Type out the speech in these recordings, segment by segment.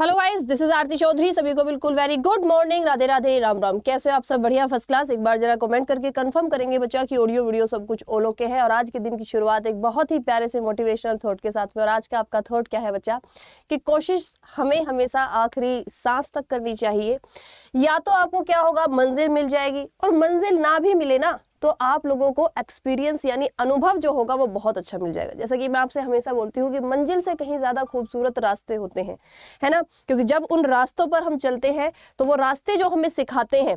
hello guys this is Aarti Chaudhary सभी को बिल्कुल very good morning Radhe Radhe Ram Ram कैसे हो आप सब बढ़िया फर्स्ट क्लास एक बार जरा कमेंट करके कंफर्म करेंगे बच्चा कि ऑडियो वीडियो सब कुछ ओलो के है और आज के दिन की शुरुआत एक बहुत ही प्यारे से मोटिवेशनल थॉट के साथ में और आज का आपका थॉट क्या है बच्चा कि कोशिश हमें हमेशा आखिरी सांस तक करनी चाहिए या तो आपको क्या होगा मंजिल मिल जाएगी और मंजिल ना भी मिले ना तो आप लोगों को एक्सपीरियंस यानी अनुभव जो होगा वो बहुत अच्छा मिल जाएगा जैसा कि मैं आपसे हमेशा बोलती हूँ कि मंजिल से कहीं ज़्यादा खूबसूरत रास्ते होते हैं है ना क्योंकि जब उन रास्तों पर हम चलते हैं तो वो रास्ते जो हमें सिखाते हैं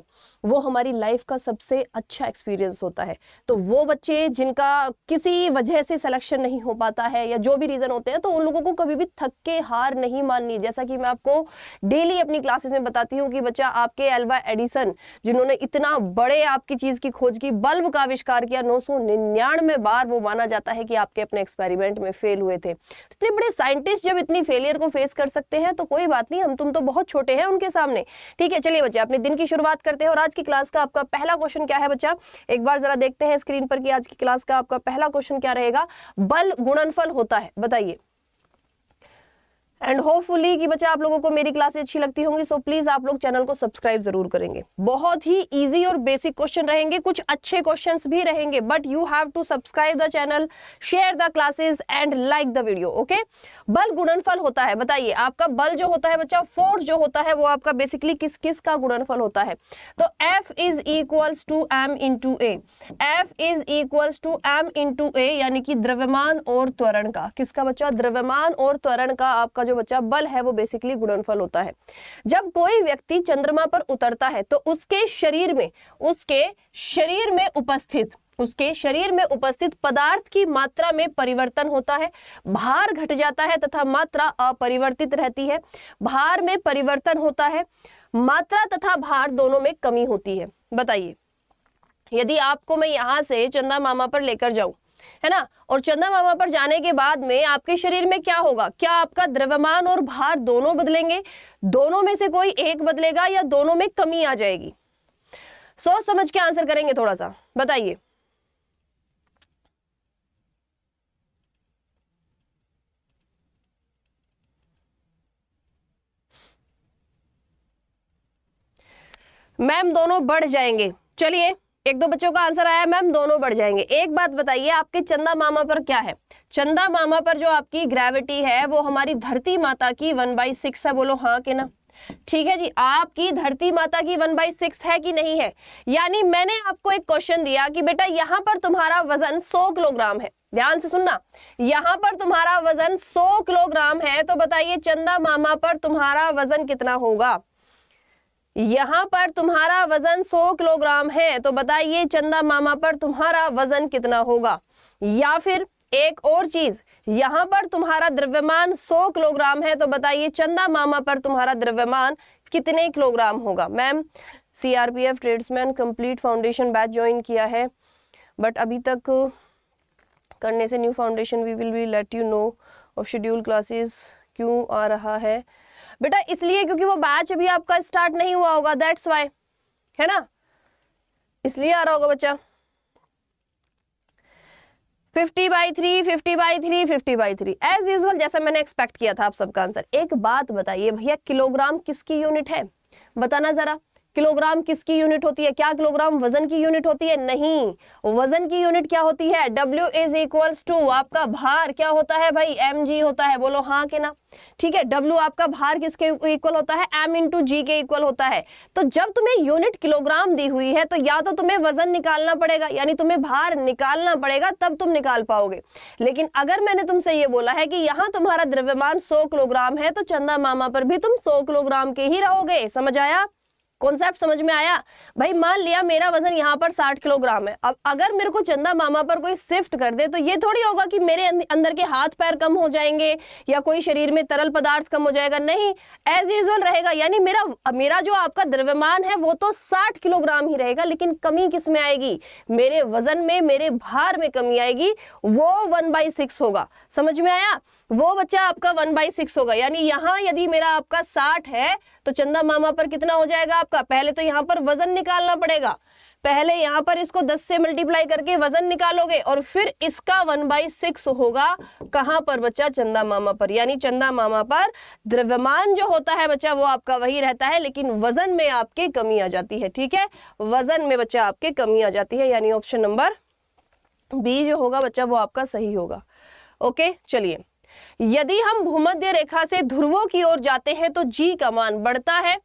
वो हमारी लाइफ का सबसे अच्छा एक्सपीरियंस होता है तो वो बच्चे जिनका किसी वजह से सिलेक्शन नहीं हो पाता है या जो भी रीज़न होते हैं तो उन लोगों को कभी भी थक के हार नहीं माननी जैसा कि मैं आपको डेली अपनी क्लासेस में बताती हूँ कि बच्चा आपके एल्वा एडिसन जिन्होंने इतना बड़े आपकी चीज़ की खोज की बल्ब का आविष्कार किया नौ सौ निन्यानवे बार वो माना जाता है कि आपके अपने एक्सपेरिमेंट में फेल हुए थे तो इतने बड़े साइंटिस्ट जब इतनी फेलियर को फेस कर सकते हैं तो कोई बात नहीं हम तुम तो बहुत छोटे हैं उनके सामने ठीक है चलिए बच्चे अपने दिन की शुरुआत करते हैं और आज की क्लास का आपका पहला क्वेश्चन क्या है बच्चा एक बार जरा देखते हैं स्क्रीन पर कि आज की क्लास का आपका पहला क्वेश्चन क्या रहेगा बल गुणनफल होता है बताइए एंड होपफुली कि बच्चा आप लोगों को मेरी क्लासेस अच्छी लगती होंगी सो प्लीज आप लोग चैनल को सब्सक्राइब जरूर करेंगे बहुत ही इजी और बेसिक क्वेश्चन रहेंगे कुछ अच्छे क्वेश्चंस भी रहेंगे but you have to subscribe the channel share the classes and like the video okay बल गुणनफल होता है बताइए आपका बल जो होता है बच्चा फोर्स जो होता है वो आपका बेसिकली किस किस का गुणनफल होता है तो F is equals to M into A F is equals to M into A यानी कि द्रव्यमान और त्वरण का किसका बच्चा द्रव्यमान और त्वरण का आपका जो बच्चा बल है वो बेसिकली गुणनफल होता है जब कोई व्यक्ति चंद्रमा पर उतरता है तो उसके शरीर में उसके शरीर में उपस्थित उसके शरीर में उपस्थित पदार्थ की मात्रा में परिवर्तन होता है भार घट जाता है तथा मात्रा अपरिवर्तित रहती है भार में परिवर्तन होता है मात्रा तथा भार दोनों में कमी होती है बताइए यदि आपको मैं यहां से चंदा मामा पर लेकर जाऊं है ना और चंदा मामा पर जाने के बाद में आपके शरीर में क्या होगा क्या आपका द्रव्यमान और भार दोनों बदलेंगे दोनों में से कोई एक बदलेगा या दोनों में कमी आ जाएगी सोच समझ के आंसर करेंगे थोड़ा सा बताइए मैम दोनों बढ़ जाएंगे चलिए एक दो बच्चों का आंसर आया मैम दोनों बढ़ जाएंगे एक बात बताइए आपके चंदा मामा पर क्या है चंदा मामा पर जो आपकी ग्रेविटी है वो हमारी धरती माता की वन बाई सिक्स है बोलो हाँ के ना ठीक है जी आपकी धरती माता की वन बाई सिक्स है कि नहीं है यानी मैंने आपको एक क्वेश्चन दिया कि बेटा यहाँ पर तुम्हारा वजन सौ किलोग्राम है ध्यान से सुनना यहाँ पर तुम्हारा वजन सौ किलोग्राम है तो बताइए चंदा मामा पर तुम्हारा वजन कितना होगा यहाँ पर तुम्हारा वजन 100 किलोग्राम है तो बताइए चंदा मामा पर तुम्हारा वजन कितना होगा या फिर एक और चीज यहाँ पर तुम्हारा द्रव्यमान 100 किलोग्राम है तो बताइए चंदा मामा पर तुम्हारा द्रव्यमान कितने किलोग्राम होगा ma'am CRPF tradesman complete foundation batch join किया है बट अभी तक करने से new foundation we will be let you know of schedule classes क्यों आ रहा है बेटा इसलिए क्योंकि वो बैच अभी आपका स्टार्ट नहीं हुआ होगा दैट्स वाई है ना इसलिए आ रहा होगा बच्चा fifty by three fifty by three fifty by three as usual जैसा मैंने एक्सपेक्ट किया था आप सबका आंसर एक बात बताइए भैया किलोग्राम किसकी यूनिट है बताना जरा किलोग्राम किसकी यूनिट होती है क्या किलोग्राम वजन की यूनिट होती है नहीं वजन की यूनिट क्या होती है डब्ल्यू इज इक्वल्स टू आपका भार क्या होता है भाई एम जी होता है बोलो हाँ के ना ठीक है W आपका भार किसके इक्वल होता है एम इंटू जी के इक्वल होता है तो जब तुम्हें यूनिट किलोग्राम दी हुई है तो या तो तुम्हें वजन निकालना पड़ेगा यानी तुम्हें भार निकालना पड़ेगा तब तुम निकाल पाओगे लेकिन अगर मैंने तुमसे ये बोला है कि यहाँ तुम्हारा द्रव्यमान सौ किलोग्राम है तो चंदा मामा पर भी तुम सौ किलोग्राम के ही रहोगे समझ आया कॉन्सेप्ट समझ में आया भाई मान लिया मेरा वजन यहाँ पर साठ किलोग्राम है अब अगर मेरे को चंदा मामा पर कोई शिफ्ट कर दे तो ये थोड़ी होगा कि मेरे अं-, अंदर के हाथ पैर कम हो जाएंगे या कोई शरीर में तरल पदार्थ कम हो जाएगा नहीं एज यूजल रहेगा यानी मेरा मेरा जो आपका द्रव्यमान है वो तो साठ किलोग्राम ही रहेगा लेकिन कमी किस में आएगी मेरे वजन में मेरे भार में कमी आएगी वो वन बाई सिक्स होगा समझ में आया वो बच्चा आपका वन बाई सिक्स होगा यानी यहाँ यदि मेरा आपका साठ है तो चंदा मामा पर कितना हो जाएगा आपका पहले तो यहाँ पर वजन निकालना पड़ेगा पहले यहाँ पर इसको 10 से मल्टीप्लाई करके वजन निकालोगे और फिर इसका वन बाई सिक्स होगा कहाँ पर बच्चा चंदा मामा पर यानी चंदा मामा पर द्रव्यमान जो होता है बच्चा वो आपका वही रहता है लेकिन वजन में आपकी कमी आ जाती है ठीक है वजन में बच्चा आपके कमी आ जाती है यानी ऑप्शन नंबर बी जो होगा बच्चा वो आपका सही होगा ओके चलिए यदि हम भूमध्य रेखा से ध्रुवों की ओर जाते हैं तो जी का मान बढ़ता है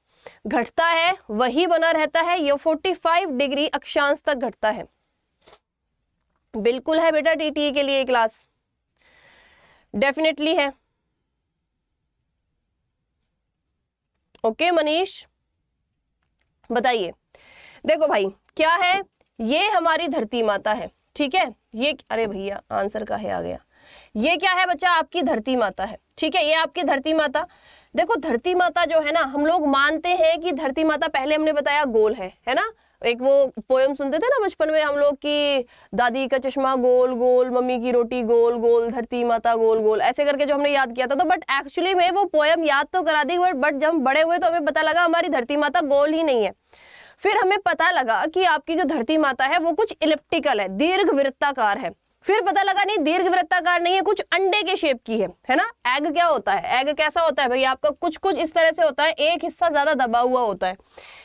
घटता है वही बना रहता है यह 45 डिग्री अक्षांश तक घटता है बिल्कुल है बेटा टी e के लिए क्लास डेफिनेटली है ओके मनीष बताइए देखो भाई क्या है ये हमारी धरती माता है ठीक है ये अरे भैया आंसर का है आ गया ये क्या है बच्चा आपकी धरती माता है ठीक है ये आपकी धरती माता देखो धरती माता जो है ना हम लोग मानते हैं कि धरती माता पहले हमने बताया गोल है है ना एक वो पोयम सुनते थे ना बचपन में हम लोग की दादी का चश्मा गोल गोल मम्मी की रोटी गोल गोल धरती माता गोल गोल ऐसे करके जो हमने याद किया था तो बट एक्चुअली में वो पोयम याद तो करा दी बट बट जब हम बड़े हुए तो हमें पता लगा हमारी धरती माता गोल ही नहीं है फिर हमें पता लगा कि आपकी जो धरती माता है वो कुछ इलिप्टिकल है दीर्घ वृत्ताकार है फिर पता लगा नहीं दीर्घ वृत्ताकार नहीं है कुछ अंडे के शेप की है है ना एग क्या होता है एग कैसा होता है भाई आपका कुछ कुछ इस तरह से होता है एक हिस्सा ज्यादा दबा हुआ होता है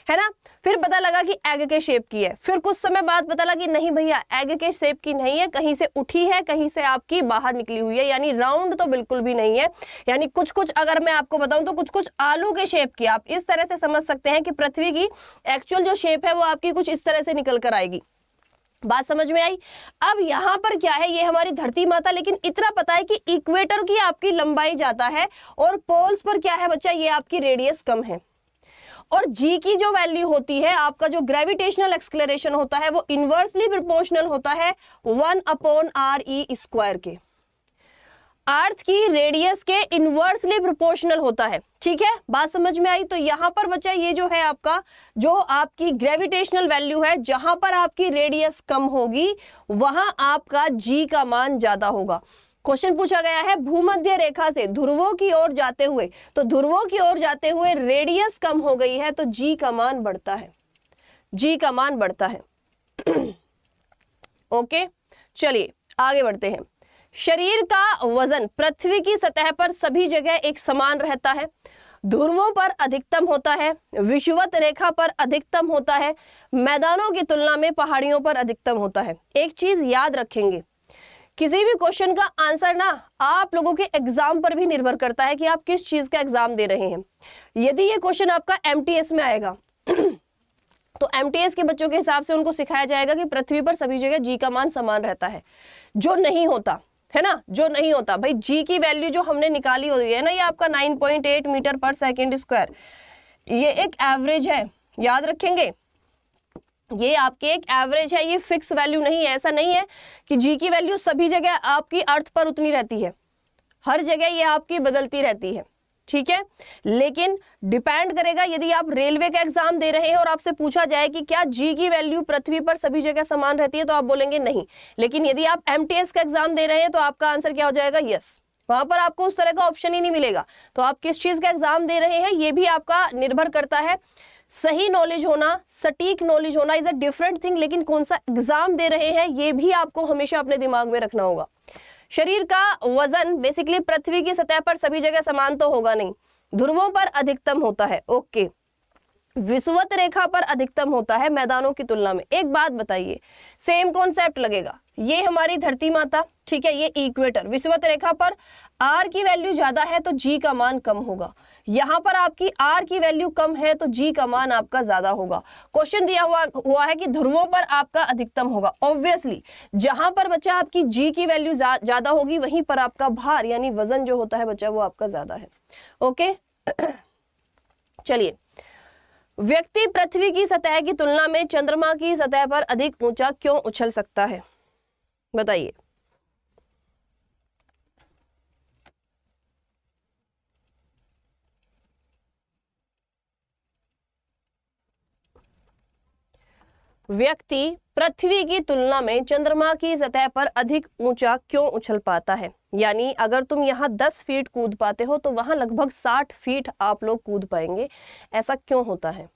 है ना फिर पता लगा कि एग के शेप की है फिर कुछ समय बाद पता लगा कि नहीं भैया एग के शेप की नहीं है कहीं से उठी है कहीं से आपकी बाहर निकली हुई है यानी राउंड तो बिल्कुल भी नहीं है यानी कुछ कुछ अगर मैं आपको बताऊं तो कुछ कुछ आलू के शेप की आप इस तरह से समझ सकते हैं कि पृथ्वी की एक्चुअल जो शेप है वो आपकी कुछ इस तरह से निकल कर आएगी बात समझ में आई अब यहाँ पर क्या है ये हमारी धरती माता लेकिन इतना पता है कि इक्वेटर की आपकी लंबाई जाता है और पोल्स पर क्या है बच्चा ये आपकी रेडियस कम है और जी की जो वैल्यू होती है आपका जो ग्रेविटेशनल एक्सक्लेरेशन होता है वो इनवर्सली प्रोपोर्शनल होता है one upon R E square के अर्थ की रेडियस के इनवर्सली प्रोपोर्शनल होता है ठीक है बात समझ में आई तो यहाँ पर बच्चा ये जो है आपका जो आपकी ग्रेविटेशनल वैल्यू है जहां पर आपकी रेडियस कम होगी वहां आपका जी का मान ज्यादा होगा क्वेश्चन पूछा गया है भूमध्य रेखा से ध्रुवों की ओर जाते हुए तो ध्रुवों की ओर जाते हुए रेडियस कम हो गई है तो जी का मान बढ़ता है जी का मान बढ़ता है ओके चलिए आगे बढ़ते हैं शरीर का वजन पृथ्वी की सतह पर सभी जगह एक समान रहता है ध्रुवों पर अधिकतम होता है विषुवत रेखा पर अधिकतम होता है मैदानों की तुलना में पहाड़ियों पर अधिकतम होता है एक चीज याद रखेंगे किसी भी क्वेश्चन का आंसर ना आप लोगों के एग्जाम पर भी निर्भर करता है कि आप किस चीज का एग्जाम दे रहे हैं यदि ये क्वेश्चन आपका एम में आएगा तो एम के बच्चों के हिसाब से उनको सिखाया जाएगा कि पृथ्वी पर सभी जगह जी का मान समान रहता है जो नहीं होता है ना जो नहीं होता भाई जी की वैल्यू जो हमने निकाली हुई है ना ये आपका 9.8 मीटर पर सेकेंड स्क्वायर ये एक एवरेज है याद रखेंगे ये आपकी एक एवरेज है ये फिक्स वैल्यू नहीं है ऐसा नहीं है कि जी की वैल्यू सभी जगह आपकी अर्थ पर उतनी रहती है हर जगह ये आपकी बदलती रहती है ठीक है लेकिन डिपेंड करेगा यदि आप रेलवे का एग्जाम दे रहे हैं और आपसे पूछा जाए कि क्या जी की वैल्यू पृथ्वी पर सभी जगह समान रहती है तो आप बोलेंगे नहीं लेकिन यदि आप एम का एग्जाम दे रहे हैं तो आपका आंसर क्या हो जाएगा यस वहां पर आपको उस तरह का ऑप्शन ही नहीं मिलेगा तो आप किस चीज का एग्जाम दे रहे हैं ये भी आपका निर्भर करता है सही नॉलेज होना सटीक नॉलेज होना इज अ डिफरेंट थिंग लेकिन कौन सा एग्जाम दे रहे हैं ये भी आपको हमेशा अपने दिमाग में रखना होगा शरीर का वजन बेसिकली पृथ्वी की सतह पर सभी जगह समान तो होगा नहीं ध्रुवों पर अधिकतम होता है ओके विषुवत रेखा पर अधिकतम होता है मैदानों की तुलना में एक बात बताइए सेम कॉन्सेप्ट लगेगा ये हमारी धरती माता ठीक है ये इक्वेटर विषुवत रेखा पर आर की वैल्यू ज्यादा है तो जी का मान कम होगा यहाँ पर आपकी आर की वैल्यू कम है तो जी का मान आपका ज्यादा होगा क्वेश्चन दिया हुआ हुआ है कि ध्रुवों पर आपका अधिकतम होगा ऑब्वियसली जहां पर बच्चा आपकी जी की वैल्यू ज्यादा होगी वहीं पर आपका भार यानी वजन जो होता है बच्चा वो आपका ज्यादा है ओके चलिए व्यक्ति पृथ्वी की सतह की तुलना में चंद्रमा की सतह पर अधिक ऊंचा क्यों उछल सकता है बताइए व्यक्ति पृथ्वी की तुलना में चंद्रमा की सतह पर अधिक ऊंचा क्यों उछल पाता है यानी अगर तुम यहाँ 10 फीट कूद पाते हो तो वहां लगभग 60 फीट आप लोग कूद पाएंगे ऐसा क्यों होता है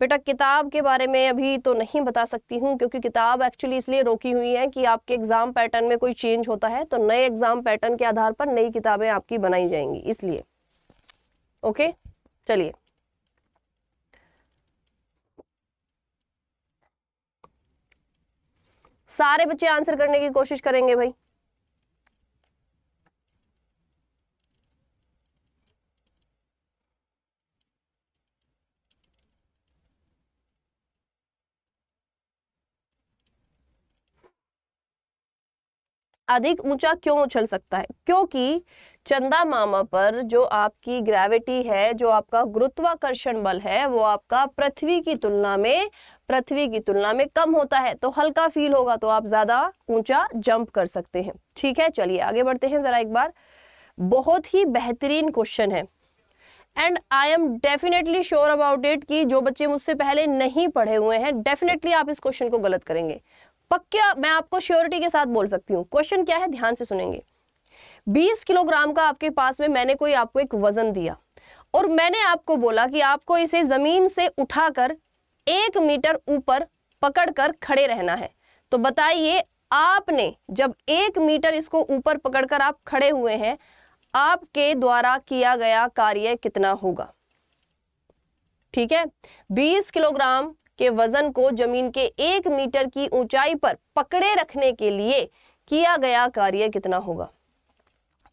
बेटा किताब के बारे में अभी तो नहीं बता सकती हूँ क्योंकि किताब एक्चुअली इसलिए रोकी हुई है कि आपके एग्ज़ाम पैटर्न में कोई चेंज होता है तो नए एग्ज़ाम पैटर्न के आधार पर नई किताबें आपकी बनाई जाएंगी इसलिए ओके चलिए सारे बच्चे आंसर करने की कोशिश करेंगे भाई अधिक ऊंचा क्यों उछल सकता है क्योंकि चंदा मामा पर जो आपकी ग्रेविटी है जो आपका गुरुत्वाकर्षण बल है वो आपका पृथ्वी की तुलना में पृथ्वी की तुलना में कम होता है तो हल्का फील होगा तो आप ज्यादा ऊंचा जंप कर सकते हैं ठीक है चलिए आगे बढ़ते हैं जरा एक बार बहुत ही बेहतरीन क्वेश्चन है and I am definitely sure about it कि जो बच्चे मुझसे पहले नहीं पढ़े हुए हैं डेफिनेटली आप इस क्वेश्चन को गलत करेंगे पक्का मैं आपको श्योरिटी के साथ बोल सकती हूँ क्वेश्चन क्या है ध्यान से सुनेंगे बीस किलोग्राम का आपके पास में मैंने कोई आपको एक वजन दिया और मैंने आपको बोला कि आपको इसे जमीन से उठाकर एक मीटर ऊपर पकड़कर खड़े रहना है तो बताइए आपने जब एक मीटर इसको ऊपर पकड़कर आप खड़े हुए हैं आपके द्वारा किया गया कार्य कितना होगा ठीक है 20 किलोग्राम के वजन को जमीन के एक मीटर की ऊंचाई पर पकड़े रखने के लिए किया गया कार्य कितना होगा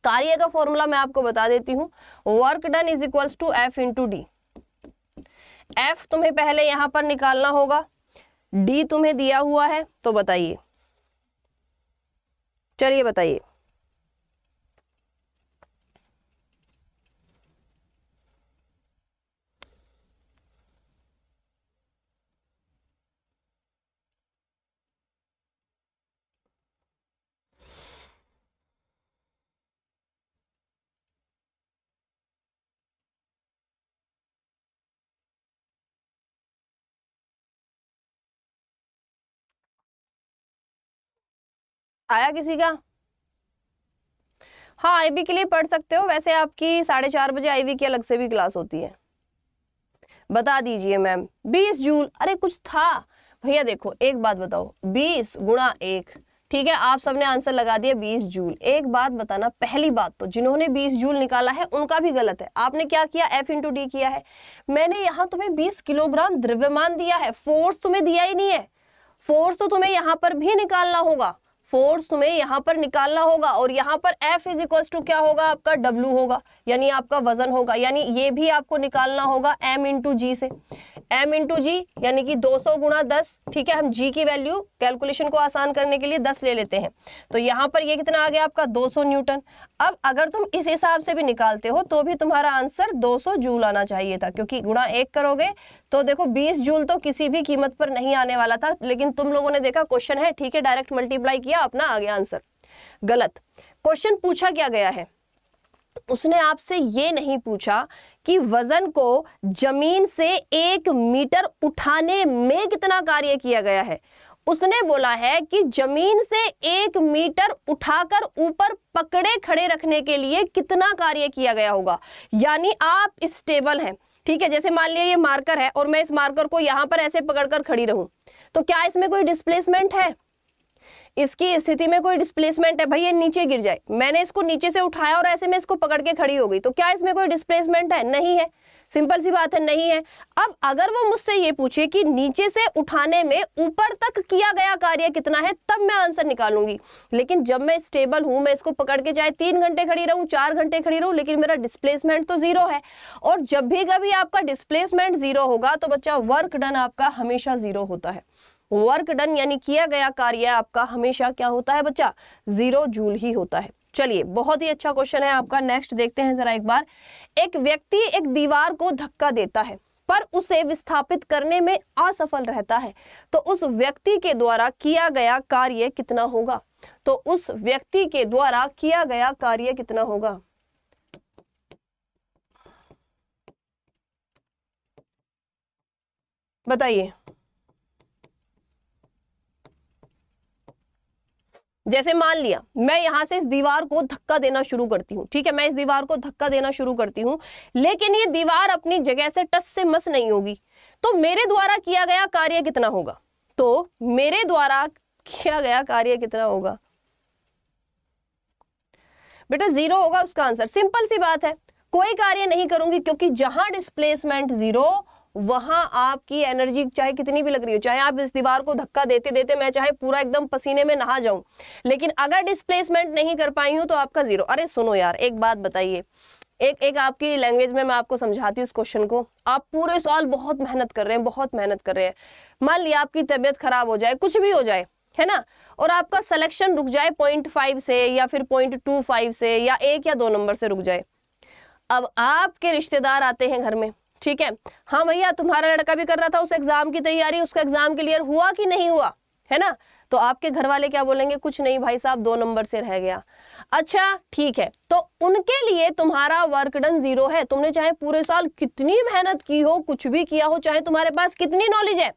कार्य का फॉर्मूला मैं आपको बता देती हूं work done is equals to F into D F तुम्हें पहले यहां पर निकालना होगा डी तुम्हें दिया हुआ है तो बताइए चलिए बताइए आया किसी का हाँ आईबी के लिए पढ़ सकते हो वैसे आपकी साढ़े चार बजे आईबी की अलग से भी क्लास होती है बता दीजिए मैम बीस जूल अरे कुछ था भैया देखो एक बात बताओ बीस गुणा एक ठीक है आप सबने आंसर लगा दिया बीस जूल एक बात बताना पहली बात तो जिन्होंने बीस जूल निकाला है उनका भी गलत है आपने क्या किया एफ इंटू डी किया है मैंने यहाँ तुम्हें बीस किलोग्राम द्रव्यमान दिया है फोर्स तुम्हें दिया ही नहीं है फोर्स तो तुम्हें यहाँ पर भी निकालना होगा फोर्स तुम्हें यहाँ पर निकालना होगा और यहाँ पर एफ इज इक्वल टू क्या होगा आपका डब्ल्यू होगा यानी आपका वजन होगा यानी ये भी आपको निकालना होगा एम इंटू जी से एम इंटू जी यानी कि 200 गुणा दस ठीक है हम जी की वैल्यू कैलकुलेशन को आसान करने के लिए 10 ले लेते हैं तो यहाँ पर ये कितना आ गया आपका 200 न्यूटन अब अगर तुम इस हिसाब से भी निकालते हो तो भी तुम्हारा आंसर 200 जूल आना चाहिए था क्योंकि गुणा एक करोगे तो देखो 20 जूल तो किसी भी कीमत पर नहीं आने वाला था लेकिन तुम लोगों ने देखा क्वेश्चन है ठीक है डायरेक्ट मल्टीप्लाई किया अपना आ गया आंसर गलत क्वेश्चन पूछा क्या गया है उसने आपसे ये नहीं पूछा कि वजन को जमीन से एक मीटर उठाने में कितना कार्य किया गया है उसने बोला है कि जमीन से एक मीटर उठाकर ऊपर पकड़े खड़े रखने के लिए कितना कार्य किया गया होगा यानी आप स्टेबल हैं ठीक है जैसे मान लिया ये मार्कर है और मैं इस मार्कर को यहां पर ऐसे पकड़कर खड़ी रहूं तो क्या इसमें कोई डिस्प्लेसमेंट है इसकी स्थिति में कोई डिस्प्लेसमेंट है भाई ये नीचे गिर जाए मैंने इसको नीचे से उठाया और ऐसे में इसको पकड़ के खड़ी हो गई तो क्या इसमें कोई डिस्प्लेसमेंट है नहीं है सिंपल सी बात है नहीं है अब अगर वो मुझसे ये पूछे कि नीचे से उठाने में ऊपर तक किया गया कार्य कितना है तब मैं आंसर निकालूंगी लेकिन जब मैं स्टेबल हूं मैं इसको पकड़ के चाहे तीन घंटे खड़ी रहूं चार घंटे खड़ी रहूं लेकिन मेरा डिस्प्लेसमेंट तो जीरो है और जब भी कभी आपका डिस्प्लेसमेंट जीरो होगा तो बच्चा वर्क डन आपका हमेशा जीरो होता है वर्क डन यानी किया गया कार्य आपका हमेशा क्या होता है बच्चा जीरो जूल ही होता है चलिए बहुत ही अच्छा क्वेश्चन है आपका नेक्स्ट देखते हैं जरा एक बार एक व्यक्ति एक दीवार को धक्का देता है पर उसे विस्थापित करने में असफल रहता है तो उस व्यक्ति के द्वारा किया गया कार्य कितना होगा तो उस व्यक्ति के द्वारा किया गया कार्य कितना होगा बताइए जैसे मान लिया मैं यहां से इस दीवार को धक्का देना शुरू करती हूँ ठीक है मैं इस दीवार को धक्का देना शुरू करती हूँ लेकिन ये दीवार अपनी जगह से टस से मस नहीं होगी तो मेरे द्वारा किया गया कार्य कितना होगा तो मेरे द्वारा किया गया कार्य कितना होगा बेटा जीरो होगा उसका आंसर सिंपल सी बात है कोई कार्य नहीं करूंगी क्योंकि जहां डिस्प्लेसमेंट जीरो वहां आपकी एनर्जी चाहे कितनी भी लग रही हो चाहे आप इस दीवार को धक्का देते देते मैं चाहे पूरा एकदम पसीने में नहा जाऊं लेकिन अगर डिस्प्लेसमेंट नहीं कर पाई हूं तो आपका जीरो अरे सुनो यार एक बात बताइए एक एक आपकी लैंग्वेज में मैं आपको समझाती हूँ इस क्वेश्चन को आप पूरे साल बहुत मेहनत कर रहे हैं बहुत मेहनत कर रहे हैं मान लिया आपकी तबीयत खराब हो जाए कुछ भी हो जाए है ना और आपका सिलेक्शन रुक जाए पॉइंट फाइव से या फिर पॉइंट टू फाइव से या एक या दो नंबर से रुक जाए अब आपके रिश्तेदार आते हैं घर में ठीक है हाँ भैया तुम्हारा लड़का भी कर रहा था उस एग्जाम की तैयारी उसका एग्जाम क्लियर हुआ कि नहीं हुआ है ना तो आपके घर वाले क्या बोलेंगे कुछ नहीं भाई साहब दो नंबर से रह गया अच्छा ठीक है तो उनके लिए तुम्हारा वर्क डन जीरो है तुमने चाहे पूरे साल कितनी मेहनत की हो कुछ भी किया हो चाहे तुम्हारे पास कितनी नॉलेज है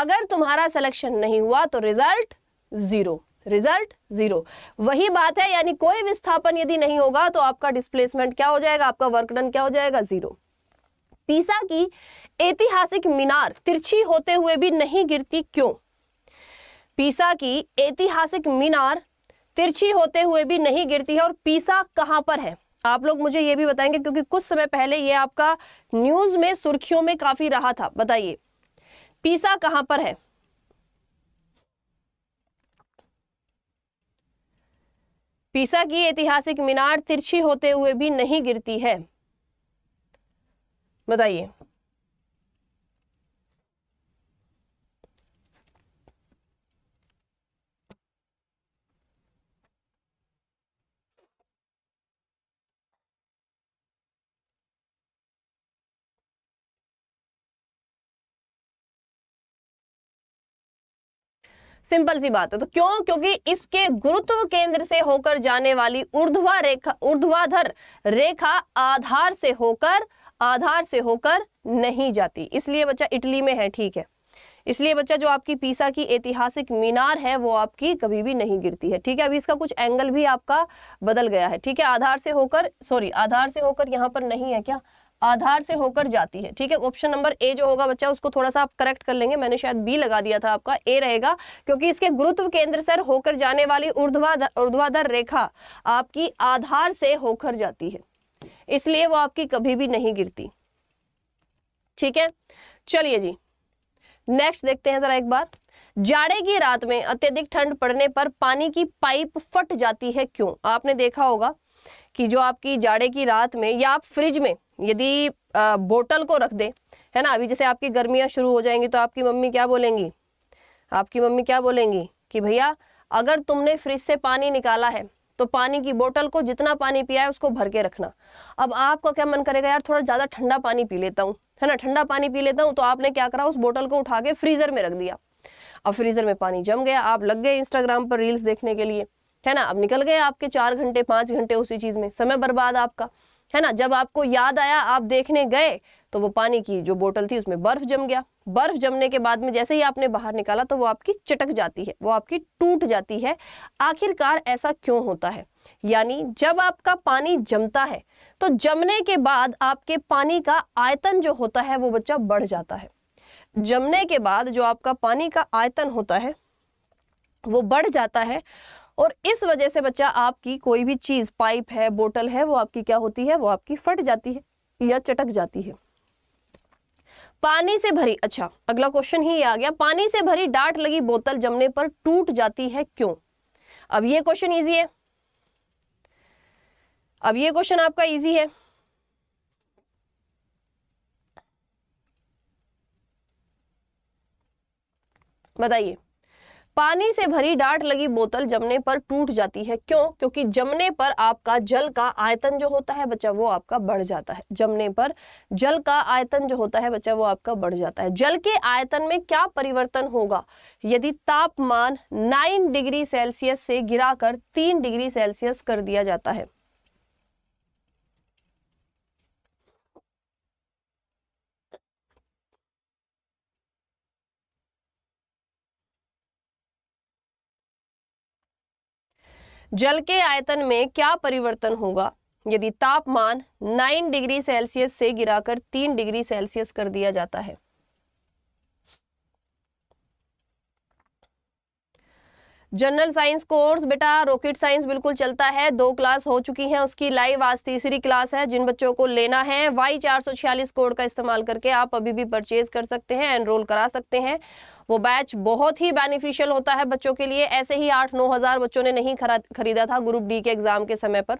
अगर तुम्हारा सिलेक्शन नहीं हुआ तो रिजल्ट जीरो रिजल्ट जीरो वही बात है यानी कोई विस्थापन यदि नहीं होगा तो आपका डिस्प्लेसमेंट क्या हो जाएगा आपका वर्क डन क्या हो जाएगा जीरो पीसा की ऐतिहासिक मीनार तिरछी होते हुए भी नहीं गिरती क्यों पीसा की ऐतिहासिक मीनार तिरछी होते हुए भी नहीं गिरती है और पीसा कहां पर है आप लोग मुझे ये भी बताएंगे क्योंकि कुछ समय पहले ये आपका न्यूज में सुर्खियों में काफी रहा था बताइए पीसा कहां पर है पीसा की ऐतिहासिक मीनार तिरछी होते हुए भी नहीं गिरती है बताइए सिंपल सी बात है तो क्यों क्योंकि इसके गुरुत्व केंद्र से होकर जाने वाली ऊर्ध्वा रेखा ऊर्ध्वाधर रेखा आधार से होकर आधार से होकर नहीं जाती इसलिए बच्चा इटली में है ठीक है इसलिए बच्चा जो आपकी पीसा की ऐतिहासिक मीनार है वो आपकी कभी भी नहीं गिरती है ठीक है अभी इसका कुछ एंगल भी आपका बदल गया है ठीक है आधार से होकर सॉरी आधार से होकर यहाँ पर नहीं है क्या आधार से होकर जाती है ठीक है ऑप्शन नंबर ए जो होगा बच्चा उसको थोड़ा सा आप करेक्ट कर लेंगे मैंने शायद बी लगा दिया था आपका ए रहेगा क्योंकि इसके गुरुत्व केंद्र से होकर जाने वाली ऊर्ध्वाधर रेखा आपकी आधार से होकर जाती है इसलिए वो आपकी कभी भी नहीं गिरती ठीक है चलिए जी नेक्स्ट देखते हैं जरा एक बार जाड़े की रात में अत्यधिक ठंड पड़ने पर पानी की पाइप फट जाती है क्यों आपने देखा होगा कि जो आपकी जाड़े की रात में या आप फ्रिज में यदि बोतल को रख दें है ना अभी जैसे आपकी गर्मियां शुरू हो जाएंगी तो आपकी मम्मी क्या बोलेंगी आपकी मम्मी क्या बोलेंगी कि भैया अगर तुमने फ्रिज से पानी निकाला है तो पानी की बोतल को जितना पानी पिया है उसको भर के रखना अब आपका क्या मन करेगा यार थोड़ा ज़्यादा ठंडा पानी पी लेता हूँ है ना ठंडा पानी पी लेता हूँ तो आपने क्या करा उस बोतल को उठा के फ्रीज़र में रख दिया अब फ्रीज़र में पानी जम गया आप लग गए इंस्टाग्राम पर रील्स देखने के लिए है ना अब निकल गए आपके चार घंटे पाँच घंटे उसी चीज़ में समय बर्बाद आपका है ना जब आपको याद आया आप देखने गए तो वो पानी की जो बोतल थी उसमें बर्फ जम गया बर्फ जमने के बाद में जैसे ही आपने बाहर निकाला तो वो आपकी चटक जाती है वो आपकी टूट जाती है आखिरकार ऐसा क्यों होता है यानी जब आपका पानी जमता है तो जमने के बाद आपके पानी का आयतन जो होता है वो बच्चा बढ़ जाता है जमने के बाद जो आपका पानी का आयतन होता है वो बढ़ जाता है और इस वजह से बच्चा आपकी कोई भी चीज़ पाइप है बोतल है वो आपकी क्या होती है वो आपकी फट जाती है या चटक जाती है पानी से भरी अच्छा अगला क्वेश्चन ही आ गया पानी से भरी डांट लगी बोतल जमने पर टूट जाती है क्यों अब ये क्वेश्चन इजी है अब ये क्वेश्चन आपका इजी है बताइए पानी से भरी डांट लगी बोतल जमने पर टूट जाती है क्यों क्योंकि जमने पर आपका जल का आयतन जो होता है बच्चा वो आपका बढ़ जाता है जमने पर जल का आयतन जो होता है बच्चा वो आपका बढ़ जाता है जल के आयतन में क्या परिवर्तन होगा यदि तापमान 9 डिग्री सेल्सियस से गिराकर 3 डिग्री सेल्सियस कर दिया जाता है जल के आयतन में क्या परिवर्तन होगा यदि तापमान 9 डिग्री सेल्सियस से गिराकर 3 डिग्री सेल्सियस कर दिया जाता है जनरल साइंस कोर्स बेटा रॉकेट साइंस बिल्कुल चलता है दो क्लास हो चुकी हैं उसकी लाइव आज तीसरी क्लास है जिन बच्चों को लेना है वाई चार सौ छियालीस कोड का इस्तेमाल करके आप अभी भी परचेज कर सकते हैं एनरोल करा सकते हैं वो बैच बहुत ही बेनिफिशियल होता है बच्चों के लिए ऐसे ही आठ नौ हज़ार बच्चों ने नहीं खरीदा था ग्रुप डी के एग्ज़ाम के समय पर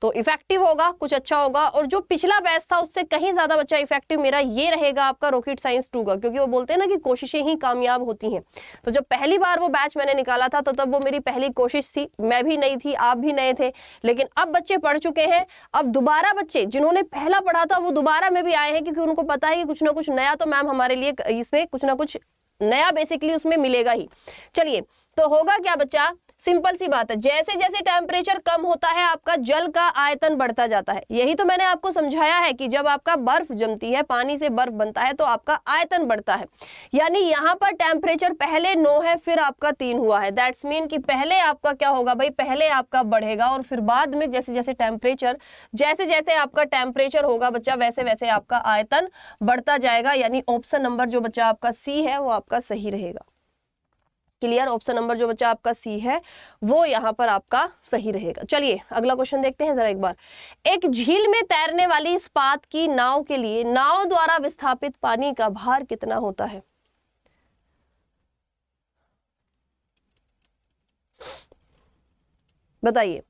तो इफेक्टिव होगा कुछ अच्छा होगा और जो पिछला बैच था उससे कहीं ज़्यादा बच्चा इफेक्टिव मेरा ये रहेगा आपका रॉकेट साइंस टू का क्योंकि वो बोलते हैं ना कि कोशिशें ही कामयाब होती हैं तो जब पहली बार वो बैच मैंने निकाला था तो तब वो मेरी पहली कोशिश थी मैं भी नई थी आप भी नए थे लेकिन अब बच्चे पढ़ चुके हैं अब दोबारा बच्चे जिन्होंने पहला पढ़ा था वो दोबारा में भी आए हैं क्योंकि उनको पता है कि कुछ ना कुछ नया तो मैम हमारे लिए इसमें कुछ ना कुछ नया बेसिकली उसमें मिलेगा ही चलिए तो होगा क्या बच्चा सिंपल सी बात है जैसे जैसे टेम्परेचर कम होता है आपका जल का आयतन बढ़ता जाता है यही तो मैंने आपको समझाया है कि जब आपका बर्फ जमती है पानी से बर्फ बनता है तो आपका आयतन बढ़ता है यानी यहाँ पर टेम्परेचर पहले नो है फिर आपका तीन हुआ है दैट्स मीन कि पहले आपका क्या होगा भाई पहले आपका बढ़ेगा और फिर बाद में जैसे जैसे टेम्परेचर जैसे जैसे आपका टेम्परेचर होगा बच्चा वैसे वैसे आपका आयतन बढ़ता जाएगा यानी ऑप्शन नंबर जो बच्चा आपका सी है वो आपका सही रहेगा क्लियर ऑप्शन नंबर जो बच्चा आपका सी है वो यहाँ पर आपका सही रहेगा चलिए अगला क्वेश्चन देखते हैं जरा एक बार एक झील में तैरने वाली इस्पात की नाव के लिए नाव द्वारा विस्थापित पानी का भार कितना होता है बताइए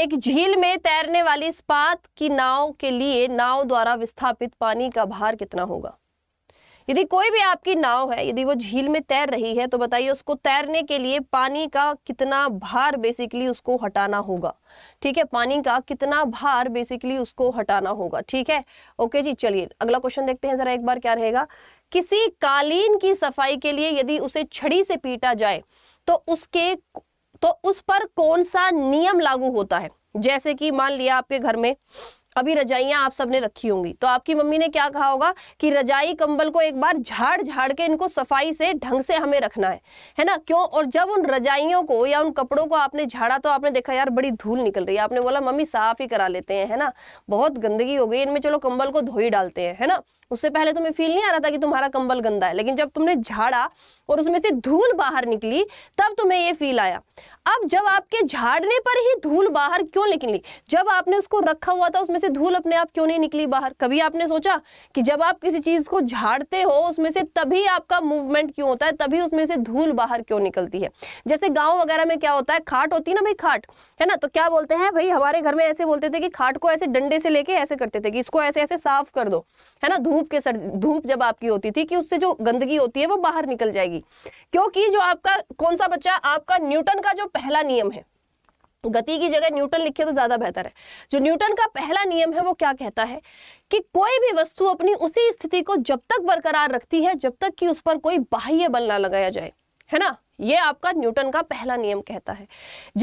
एक झील में तैरने वाली इस्पात की नाव के लिए नाव द्वारा विस्थापित पानी का भार कितना होगा यदि कोई भी आपकी नाव है यदि वो झील में तैर रही है तो बताइए उसको तैरने के लिए पानी का कितना भार बेसिकली उसको हटाना होगा ठीक है पानी का कितना भार बेसिकली उसको हटाना होगा ठीक है ओके जी चलिए अगला क्वेश्चन देखते हैं जरा एक बार क्या रहेगा किसी कालीन की सफाई के लिए यदि उसे छड़ी से पीटा जाए तो उसके तो उस पर कौन सा नियम लागू होता है जैसे कि मान लिया आपके घर में अभी रजाइयां आप सबने रखी होंगी तो आपकी मम्मी ने क्या कहा होगा कि रजाई कंबल को एक बार झाड़ झाड़ के इनको सफाई से ढंग से हमें रखना है है ना क्यों और जब उन रजाइयों को या उन कपड़ों को आपने झाड़ा तो आपने देखा यार बड़ी धूल निकल रही है आपने बोला मम्मी साफ ही करा लेते हैं है ना बहुत गंदगी हो गई इनमें चलो कंबल को धो ही डालते हैं है ना उससे पहले तुम्हें फील नहीं आ रहा था कि तुम्हारा कंबल गंदा है लेकिन जब तुमने झाड़ा और उसमें से धूल बाहर निकली तब तुम्हें ये फील आया अब जब आपके झाड़ने पर ही धूल बाहर क्यों निकली जब आपने उसको रखा हुआ था उसमें से धूल अपने आप क्यों नहीं निकली बाहर कभी आपने सोचा कि जब आप किसी चीज़ को झाड़ते हो उसमें से तभी आपका मूवमेंट क्यों होता है तभी उसमें से धूल बाहर क्यों निकलती है जैसे गांव वगैरह में क्या होता है खाट होती है ना भाई खाट है ना तो क्या बोलते हैं भाई हमारे घर में ऐसे बोलते थे कि खाट को ऐसे डंडे से लेके ऐसे करते थे कि इसको ऐसे ऐसे साफ कर दो है ना धूल धूप के सर धूप जब आपकी होती थी कि उससे जो गंदगी होती है वो बाहर निकल जाएगी क्योंकि जो आपका कौन सा बच्चा आपका न्यूटन का जो पहला नियम है गति की जगह न्यूटन लिखे तो ज़्यादा बेहतर है जो न्यूटन का पहला नियम है वो क्या कहता है कि कोई भी वस्तु अपनी उसी स्थिति को जब तक बरकरार रखती है जब तक कि उस पर कोई बाह्य बल ना लगाया जाए है ना ये आपका न्यूटन का पहला नियम कहता है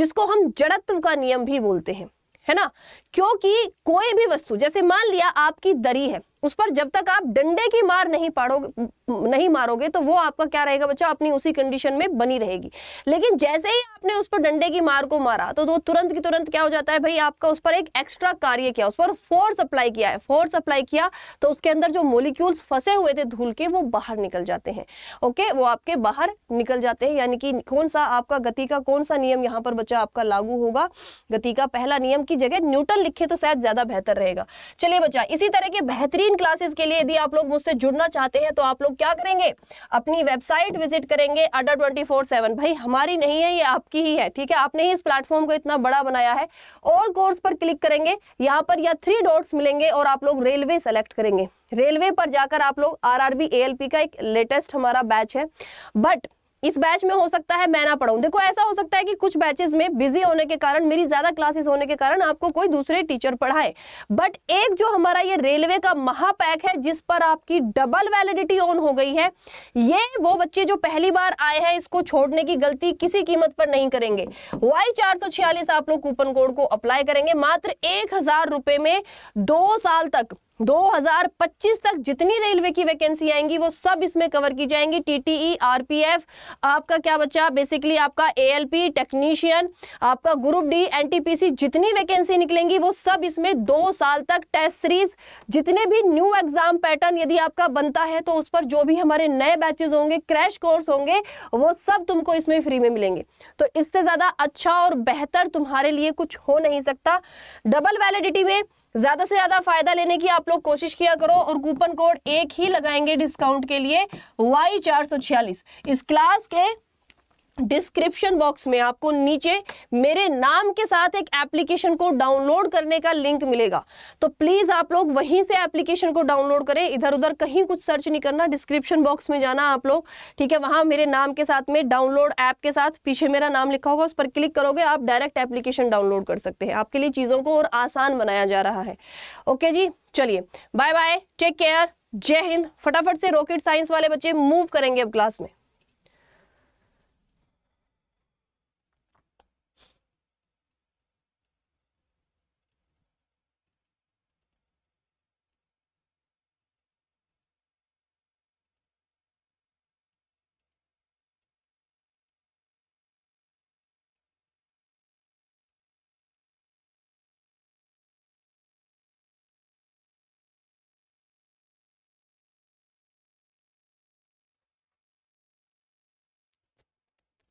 जिसको हम जड़त्व का नियम भी बोलते हैं है ना क्योंकि कोई भी वस्तु जैसे मान लिया आपकी दरी है उस पर जब तक आप डंडे की मार नहीं पाड़ोगे नहीं मारोगे तो वो आपका क्या रहेगा बच्चा अपनी उसी कंडीशन में बनी रहेगी लेकिन जैसे ही आपने उस पर डंडे की मार को मारा तो वो तुरंत की तुरंत क्या हो जाता है भाई आपका उस पर एक एक्स्ट्रा कार्य किया उस पर फोर्स अप्लाई किया है फोर्स अप्लाई किया तो उसके अंदर जो मोलिक्यूल्स फंसे हुए थे धूल के वो बाहर निकल जाते हैं ओके वो आपके बाहर निकल जाते हैं यानी कि कौन सा आपका गति का कौन सा नियम यहाँ पर बच्चा आपका लागू होगा गति का पहला नियम की जगह न्यूटन लिखे तो शायद ज्यादा बेहतर रहेगा चलिए बच्चा इसी तरह के बेहतरीन रूटीन क्लासेस के लिए यदि आप लोग मुझसे जुड़ना चाहते हैं तो आप लोग क्या करेंगे अपनी वेबसाइट विजिट करेंगे अडर ट्वेंटी फोर सेवन भाई हमारी नहीं है ये आपकी ही है ठीक है आपने ही इस प्लेटफॉर्म को इतना बड़ा बनाया है ऑल कोर्स पर क्लिक करेंगे यहाँ पर या थ्री डॉट्स मिलेंगे और आप लोग रेलवे सेलेक्ट करेंगे रेलवे पर जाकर आप लोग आर आर का एक लेटेस्ट हमारा बैच है बट इस बैच में हो सकता है मैं ना पढ़ाऊं देखो ऐसा हो सकता है कि कुछ बैचेस में बिजी होने के कारण मेरी ज़्यादा क्लासेस होने के कारण आपको कोई दूसरे टीचर पढ़ाए बट एक जो हमारा ये रेलवे का महापैक है जिस पर आपकी डबल वैलिडिटी ऑन हो गई है ये वो बच्चे जो पहली बार आए हैं इसको छोड़ने की गलती किसी कीमत पर नहीं करेंगे वाई चार आप लोग कूपन कोड को अप्लाई करेंगे मात्र एक में दो साल तक 2025 तक जितनी रेलवे की वैकेंसी आएंगी वो सब इसमें कवर की जाएंगी टीटीई आरपीएफ आपका क्या बच्चा बेसिकली आपका एएलपी टेक्नीशियन आपका ग्रुप डी एनटीपीसी जितनी वैकेंसी निकलेंगी वो सब इसमें दो साल तक टेस्ट सीरीज जितने भी न्यू एग्जाम पैटर्न यदि आपका बनता है तो उस पर जो भी हमारे नए बैचेज होंगे क्रैश कोर्स होंगे वो सब तुमको इसमें फ्री में मिलेंगे तो इससे ज़्यादा अच्छा और बेहतर तुम्हारे लिए कुछ हो नहीं सकता डबल वैलिडिटी में ज्यादा से ज्यादा फायदा लेने की आप लोग कोशिश किया करो और कूपन कोड एक ही लगाएंगे डिस्काउंट के लिए वाई चार सौ छियालीस इस क्लास के डिस्क्रिप्शन बॉक्स में आपको नीचे मेरे नाम के साथ एक एप्लीकेशन को डाउनलोड करने का लिंक मिलेगा तो प्लीज़ आप लोग वहीं से एप्लीकेशन को डाउनलोड करें इधर उधर कहीं कुछ सर्च नहीं करना डिस्क्रिप्शन बॉक्स में जाना आप लोग ठीक है वहां मेरे नाम के साथ में डाउनलोड ऐप के साथ पीछे मेरा नाम लिखा होगा उस पर क्लिक करोगे आप डायरेक्ट एप्लीकेशन डाउनलोड कर सकते हैं आपके लिए चीज़ों को और आसान बनाया जा रहा है ओके जी चलिए बाय बाय टेक केयर जय हिंद फटाफट से रॉकेट साइंस वाले बच्चे मूव करेंगे अब क्लास में